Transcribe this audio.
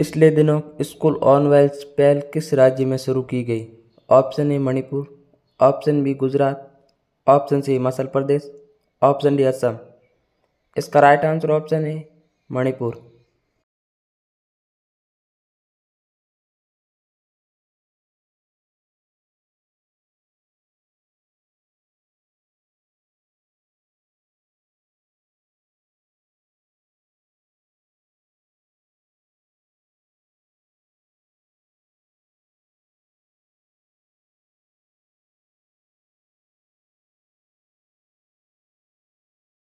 पिछले दिनों school on Wales पहल किस राज्य में शुरू की गई option A Manipur option B Gujarat option C Himachal Pradesh option D Assam इसका right answer option A Manipur